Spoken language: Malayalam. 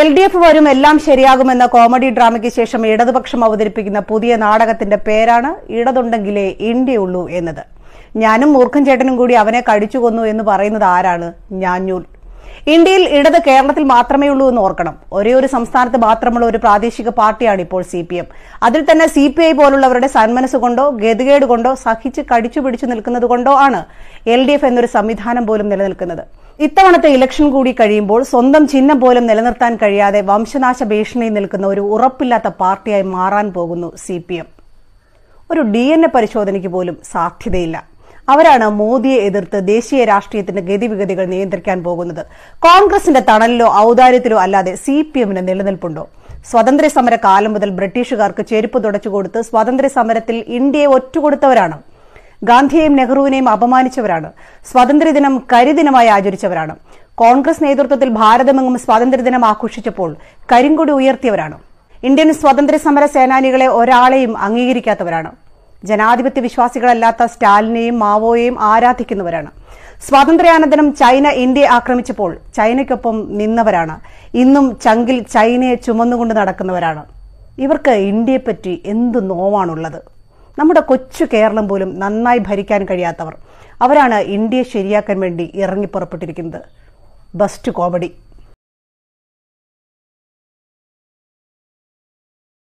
എൽ ഡി എഫ് വരും എല്ലാം ശരിയാകുമെന്ന കോമഡി ഡ്രാമയ്ക്ക് ശേഷം ഇടതുപക്ഷം അവതരിപ്പിക്കുന്ന പുതിയ നാടകത്തിന്റെ പേരാണ് ഇടതുണ്ടെങ്കിലേ ഇന്ത്യയുള്ളൂ എന്നത് ഞാനും മൂർഖൻ ചേട്ടനും കൂടി അവനെ കടിച്ചു കൊന്നു എന്ന് പറയുന്നത് ആരാണ് ഞാഞ്ഞൂൽ ഇന്ത്യയിൽ ഇടത് കേരളത്തിൽ മാത്രമേ ഉള്ളൂ എന്ന് ഓർക്കണം ഒരേ ഒരു സംസ്ഥാനത്ത് മാത്രമുള്ള ഒരു പ്രാദേശിക പാർട്ടിയാണ് ഇപ്പോൾ സി പി എം അതിൽ തന്നെ സി പി ഐ പോലുള്ളവരുടെ സന്മനസ് കൊണ്ടോ ഗതികേട് കൊണ്ടോ സഹിച്ച് കടിച്ചു പിടിച്ചു നിൽക്കുന്നത് കൊണ്ടോ ആണ് എൽ ഡി എഫ് എന്നൊരു സംവിധാനം പോലും നിലനിൽക്കുന്നത് ഇത്തവണത്തെ ഇലക്ഷൻ കൂടി കഴിയുമ്പോൾ സ്വന്തം ചിഹ്നം പോലും നിലനിർത്താൻ കഴിയാതെ വംശനാശ ഭീഷണിയിൽ നിൽക്കുന്ന ഒരു ഉറപ്പില്ലാത്ത പാർട്ടിയായി മാറാൻ പോകുന്നു സി പി എം ഒരു ഡി എൻ എ പരിശോധനയ്ക്ക് പോലും സാധ്യതയില്ല അവരാണ് മോദിയെ എതിർത്ത് ദേശീയ രാഷ്ട്രീയത്തിന്റെ ഗതിവിഗതികൾ നിയന്ത്രിക്കാൻ പോകുന്നത് കോൺഗ്രസിന്റെ തണലിലോ ഔദാര്യത്തിലോ അല്ലാതെ സി പി എമ്മിന് നിലനിൽപ്പുണ്ടോ സ്വാതന്ത്ര്യ സമര കാലം മുതൽ ബ്രിട്ടീഷുകാർക്ക് ചെരുപ്പ് തുടച്ചുകൊടുത്ത് സ്വാതന്ത്ര്യ സമരത്തിൽ ഇന്ത്യയെ ഒറ്റുകൊടുത്തവരാണ് ഗാന്ധിയെയും നെഹ്റുവിനെയും അപമാനിച്ചവരാണ് സ്വാതന്ത്ര്യദിനം കരിദിനമായി ആചരിച്ചവരാണ് കോൺഗ്രസ് നേതൃത്വത്തിൽ ഭാരതമെങ്ങും സ്വാതന്ത്ര്യദിനം ആഘോഷിച്ചപ്പോൾ കരിങ്കൊടി ഉയർത്തിയവരാണ് ഇന്ത്യൻ സ്വാതന്ത്ര്യ സമര സേനാനികളെ ഒരാളെയും അംഗീകരിക്കാത്തവരാണ് ജനാധിപത്യ വിശ്വാസികളല്ലാത്ത സ്റ്റാലിനെയും മാവോയെയും ആരാധിക്കുന്നവരാണ് സ്വാതന്ത്ര്യാനന്തരം ചൈന ഇന്ത്യയെ ആക്രമിച്ചപ്പോൾ ചൈനയ്ക്കൊപ്പം നിന്നവരാണ് ഇന്നും ചങ്കിൽ ചൈനയെ ചുമന്നുകൊണ്ട് നടക്കുന്നവരാണ് ഇവർക്ക് ഇന്ത്യയെപ്പറ്റി എന്ത് നോവാണുള്ളത് നമ്മുടെ കൊച്ചു കേരളം പോലും നന്നായി ഭരിക്കാൻ കഴിയാത്തവർ അവരാണ് ഇന്ത്യയെ ശരിയാക്കാൻ വേണ്ടി ഇറങ്ങി പുറപ്പെട്ടിരിക്കുന്നത് ബെസ്റ്റ് കോമഡി